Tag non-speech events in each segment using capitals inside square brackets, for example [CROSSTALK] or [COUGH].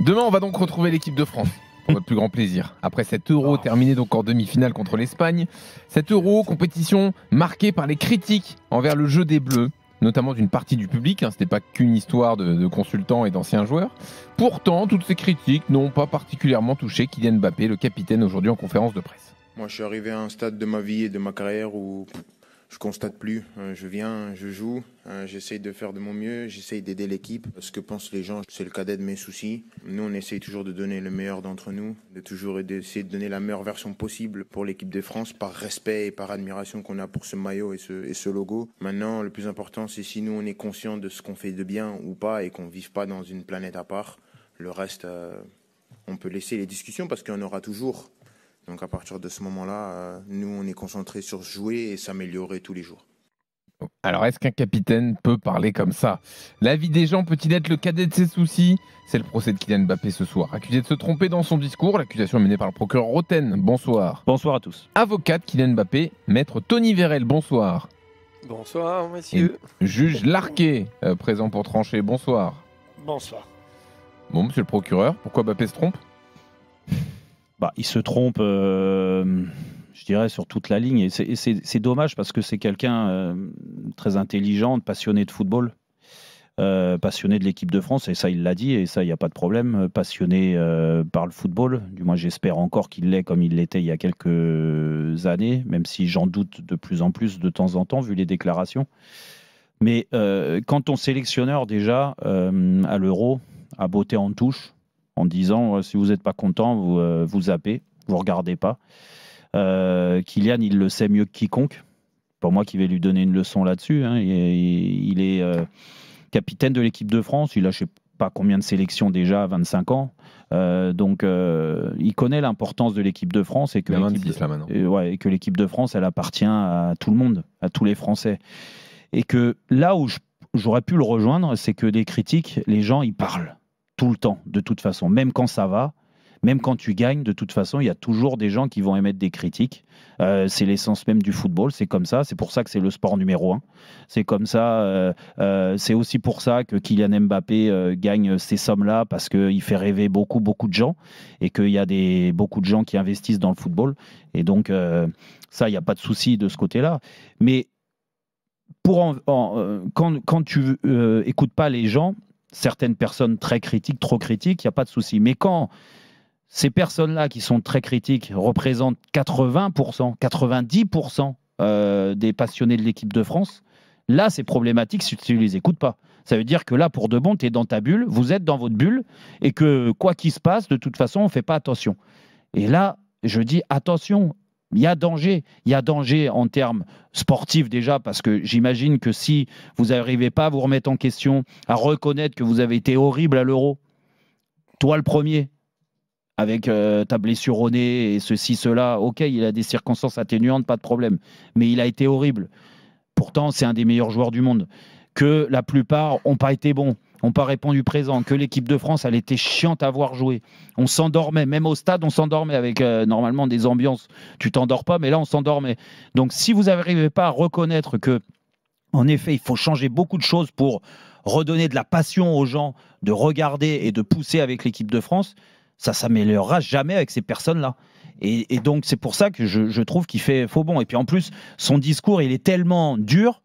Demain, on va donc retrouver l'équipe de France. Pour notre plus grand plaisir. Après cet euro ah. terminé donc en demi-finale contre l'Espagne, cet euro compétition marquée par les critiques envers le jeu des Bleus, notamment d'une partie du public. Hein, ce n'était pas qu'une histoire de, de consultants et d'anciens joueurs. Pourtant, toutes ces critiques n'ont pas particulièrement touché Kylian Mbappé, le capitaine aujourd'hui en conférence de presse. Moi, je suis arrivé à un stade de ma vie et de ma carrière où je constate plus. Hein, je viens, je joue, hein, j'essaye de faire de mon mieux, j'essaye d'aider l'équipe. Ce que pensent les gens, c'est le cadet de mes soucis. Nous, on essaye toujours de donner le meilleur d'entre nous, de toujours essayer de donner la meilleure version possible pour l'équipe de France, par respect et par admiration qu'on a pour ce maillot et ce, logo. Maintenant, le plus important, c'est si nous, on est conscient de ce qu'on fait de bien ou pas et qu'on ne vive pas dans une planète à part. Le reste, euh, on peut laisser les discussions parce qu'on en aura toujours. Donc à partir de ce moment-là, euh, nous, on est concentrés sur jouer et s'améliorer tous les jours. Alors, est-ce qu'un capitaine peut parler comme ça L'avis des gens peut-il être le cadet de ses soucis C'est le procès de Kylian Mbappé ce soir. Accusé de se tromper dans son discours, l'accusation menée par le procureur Roten. Bonsoir. Bonsoir à tous. Avocat Kylian Mbappé, maître Tony Vérel, bonsoir. Bonsoir, monsieur. juge Larquet, euh, présent pour trancher, bonsoir. Bonsoir. Bon, monsieur le procureur, pourquoi Mbappé se trompe bah, il se trompe, euh, je dirais, sur toute la ligne. Et c'est dommage parce que c'est quelqu'un euh, très intelligent, passionné de football. Euh, passionné de l'équipe de France, et ça il l'a dit, et ça il n'y a pas de problème, passionné par le football, du moins j'espère encore qu'il l'est comme il l'était il y a quelques années, même si j'en doute de plus en plus de temps en temps vu les déclarations. Mais quand ton sélectionneur déjà à l'euro a beauté en touche, en disant euh, si vous n'êtes pas content, vous, euh, vous zappez, vous regardez pas. Euh, Kylian, il le sait mieux que quiconque. Pour moi, qui vais lui donner une leçon là-dessus. Hein, il, est capitaine de l'équipe de France. Il a, je sais pas combien de sélections déjà 25 ans. donc, il connaît l'importance de l'équipe de France et que l'équipe de, France, elle appartient à tout le monde, à tous les Français. Et que là où j'aurais pu le rejoindre, c'est que des critiques, les gens, ils parlent tout le temps, de toute façon. Même quand ça va, même quand tu gagnes, de toute façon, il y a toujours des gens qui vont émettre des critiques. Euh, c'est l'essence même du football, c'est comme ça. C'est pour ça que c'est le sport numéro un. C'est comme ça. Euh, euh, c'est aussi pour ça que Kylian Mbappé gagne ces sommes-là parce qu'il fait rêver beaucoup, beaucoup de gens et qu'il y a des, beaucoup de gens qui investissent dans le football. Et donc, ça, il n'y a pas de souci de ce côté-là. Mais pour quand, quand, tu écoutes pas les gens, certaines personnes très critiques, trop critiques, il n'y a pas de souci. Mais quand ces personnes-là qui sont très critiques représentent 80%, 90% euh, des passionnés de l'équipe de France, là, c'est problématique si tu ne les écoutes pas. Ça veut dire que là, pour de bon, tu es dans ta bulle, vous êtes dans votre bulle, et que quoi qu'il se passe, de toute façon, on ne fait pas attention. Et là, je dis attention, il y a danger. Il y a danger en termes sportifs déjà, parce que j'imagine que si vous n'arrivez pas à vous remettre en question, à reconnaître que vous avez été horrible à l'euro, toi le premier, avec euh, ta blessure au nez et ceci, cela, ok, il a des circonstances atténuantes, pas de problème. Mais il a été horrible. Pourtant, c'est un des meilleurs joueurs du monde. Que la plupart n'ont pas été bons n'ont pas répondu présent, que l'équipe de France, elle était chiante à voir jouer. On s'endormait, même au stade, on s'endormait avec euh, normalement des ambiances. Tu t'endors pas, mais là, on s'endormait. Donc, si vous n'arrivez pas à reconnaître que, en effet, il faut changer beaucoup de choses pour redonner de la passion aux gens, de regarder et de pousser avec l'équipe de France, ça s'améliorera jamais avec ces personnes-là. Et, donc, c'est pour ça que je, trouve qu'il fait faux bon. Et puis, en plus, son discours, il est tellement dur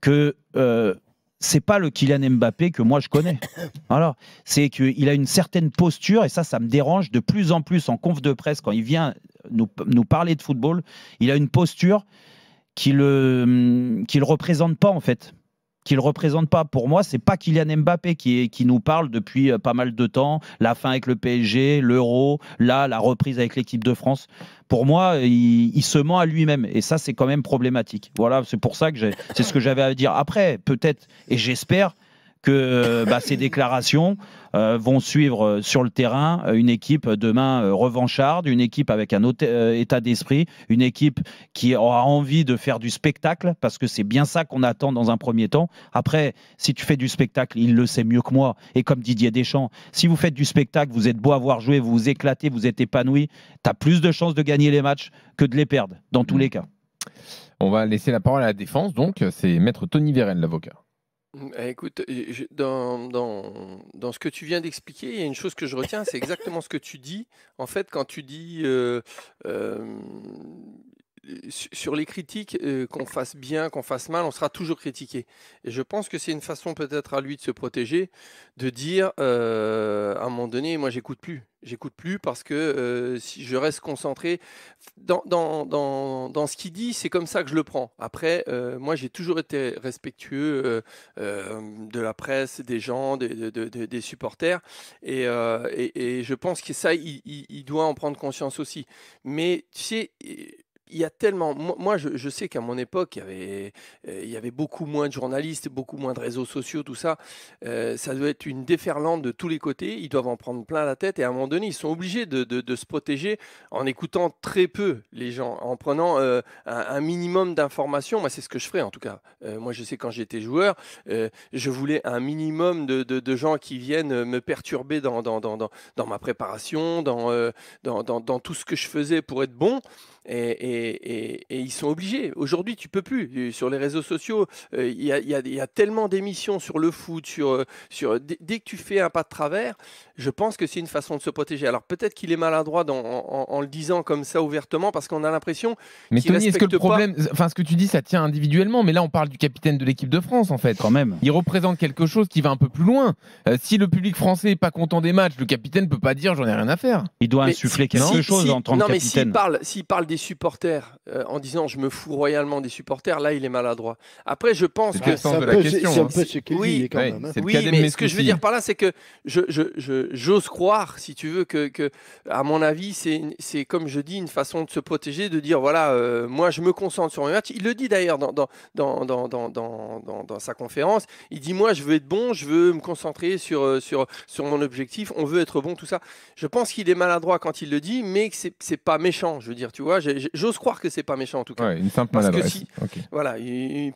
que. Euh, c'est pas le Kylian Mbappé que moi je connais. [COUGHS] Alors, c'est qu'il a une certaine posture, et ça, ça me dérange de plus en plus en conf de presse, quand il vient nous, parler de football, il a une posture qui le, hum, représente pas, en fait qu'il représente pas. Pour moi, c'est pas Kylian Mbappé qui, qui nous parle depuis euh, pas mal de temps. La fin avec le PSG, l'Euro, là, la reprise avec l'équipe de France. Pour moi, il, il se ment à lui-même. Et ça, c'est quand même problématique. Voilà, c'est pour ça que c'est ce que j'avais à dire. Après, peut-être, et j'espère, que euh, bah, ces déclarations euh, vont suivre euh, sur le terrain une équipe demain revancharde, une équipe avec un autre état d'esprit, une équipe qui aura envie de faire du spectacle, parce que c'est bien ça qu'on attend dans un premier temps. Après, si tu fais du spectacle, il le sait mieux que moi, et comme Didier Deschamps, si vous faites du spectacle, vous êtes beau à voir jouer, vous vous éclatez, vous êtes épanoui, tu as plus de chances de gagner les matchs que de les perdre, dans tous mmh. les cas. On va laisser la parole à la défense, donc c'est maître Tony Vérel, l'avocat. Mmh, eh, écoute, dans, dans, dans ce que tu viens d'expliquer, il y a une chose que je retiens, c'est exactement ce que tu dis. En fait, quand tu dis euh, euh sur les critiques, euh, qu'on fasse bien, qu'on fasse mal, on sera toujours critiqué. Et je pense que c'est une façon peut-être à lui de se protéger, de dire euh, à un moment donné, moi j'écoute plus. J'écoute plus parce que euh, si je reste concentré dans, dans, ce qu'il dit, c'est comme ça que je le prends. Après, moi j'ai toujours été respectueux de la presse, des gens, des, supporters. Et, je pense que ça, il, il doit en prendre conscience aussi. Mais tu sais il y a tellement. Moi, je, sais qu'à mon époque, il y, avait, euh, il y avait beaucoup moins de journalistes, beaucoup moins de réseaux sociaux, tout ça. Euh, ça doit être une déferlante de tous les côtés. Ils doivent en prendre plein la tête et à un moment donné, ils sont obligés de, se protéger en écoutant très peu les gens, en prenant euh, un, minimum d'informations. Moi, c'est ce que je ferais en tout cas. moi, je sais quand j'étais joueur, je voulais un minimum de, gens qui viennent me perturber dans, dans, dans, dans, dans ma préparation, dans, dans, dans, tout ce que je faisais pour être bon. et et, ils sont obligés. Aujourd'hui, tu peux plus. Euh, sur les réseaux sociaux, euh, il y, a tellement d'émissions sur le foot, sur, euh, sur dès que tu fais un pas de travers, je pense que c'est une façon de se protéger. Alors peut-être qu'il est maladroit dans, en, le disant comme ça ouvertement, parce qu'on a l'impression. Mais Tony, est-ce que le problème, enfin ce que tu dis, ça tient individuellement, mais là on parle du capitaine de l'équipe de France en fait. Quand même. Il représente quelque chose qui va un peu plus loin. si le public français est pas content des matchs, le capitaine peut pas dire j'en ai rien à faire. Il doit insuffler quelque chose en tant que capitaine. Non mais parle, s'il parle des supporters euh, en disant je me fous royalement des supporters, là il est maladroit. Après, je pense que. C'est un, hein. peu, ce qu'il quand même. Hein. Oui, mais ce que je veux dire par là, c'est que j'ose je, je, croire, si tu veux, que, que à mon avis, c'est comme je dis, une façon de se protéger, de dire voilà, euh, moi je me concentre sur un match. Il le dit d'ailleurs dans dans, dans, dans, dans, sa conférence. Il dit moi je veux être bon, je veux me concentrer sur, euh, sur, sur mon objectif, on veut être bon, tout ça. Je pense qu'il est maladroit quand il le dit, mais que c'est pas méchant. Je veux dire, tu vois, j'ose croire que c'est pas méchant en tout cas. une simple maladresse. Voilà,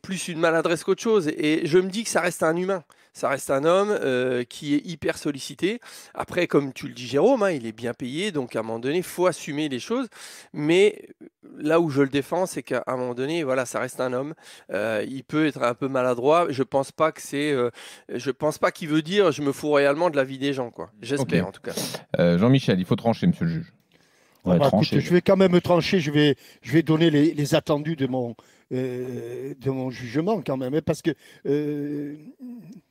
plus une maladresse qu'autre chose. Et je me dis que ça reste un humain. Ça reste un homme euh, qui est hyper sollicité. Après, comme tu le dis, Jérôme, hein, il est bien payé. Donc, à un moment donné, faut assumer les choses. Mais là où je le défends, c'est qu'à un moment donné, voilà, ça reste un homme. Euh, il peut être un peu maladroit. Je pense pas que c'est. Euh, je pense pas qu'il veut dire je me fous réellement de la vie des gens, J'espère en tout cas. Jean-Michel, il faut trancher, monsieur le juge. Ah bah, je vais quand même me trancher, je vais, je vais donner les, attendus de mon, euh, de mon jugement quand même. Hein, parce que, euh,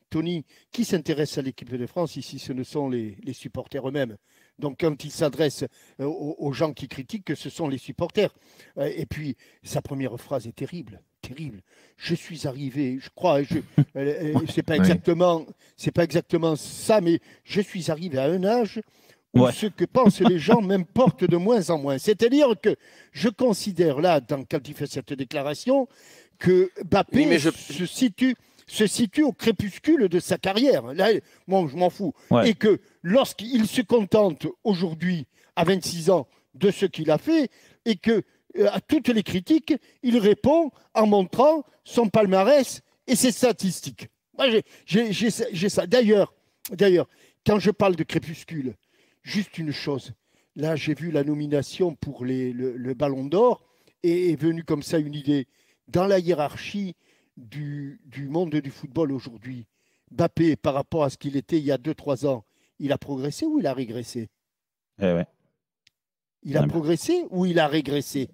Tony, qui s'intéresse à l'équipe de France ici, ce ne sont les, supporters eux-mêmes. Donc quand il s'adresse euh, aux, gens qui critiquent, ce sont les supporters. Et puis, sa première phrase est terrible. Terrible. Je suis arrivé, je crois, hein, je, c'est pas exactement, c'est pas exactement ça, mais je suis arrivé à un âge ce que pensent les gens m'importe de moins en moins. C'est-à-dire que je considère là, dans, quand il fait cette déclaration, que Mbappé se situe au crépuscule de sa carrière. Là, moi, je m'en fous. Et que lorsqu'il se contente aujourd'hui, à 26 ans, de ce qu'il a fait, et que euh, à toutes les critiques, il répond en montrant son palmarès et ses statistiques. Moi, j'ai ça. D'ailleurs, d'ailleurs, quand je parle de crépuscule, juste une chose. Là, j'ai vu la nomination pour le, Ballon d'Or et est venue comme ça une idée. Dans la hiérarchie du, monde du football aujourd'hui, Bappé, par rapport à ce qu'il était il y a 2-3 ans, il a progressé ou il a régressé eh Il a progressé ou il a bah régressé,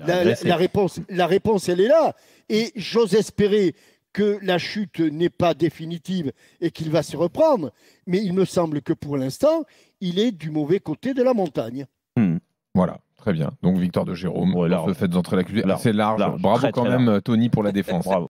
la, réponse, la réponse, elle est là. Et j'ose espérer que la chute n'est pas définitive et qu'il va se reprendre, mais il me semble que pour l'instant, il est du mauvais côté de la montagne. Hmm. Voilà. Très bien. Donc victoire de Jérôme. vous faites entrer la C'est large. Bravo quand même Tony pour la [LAUGHS] défense. Bravo.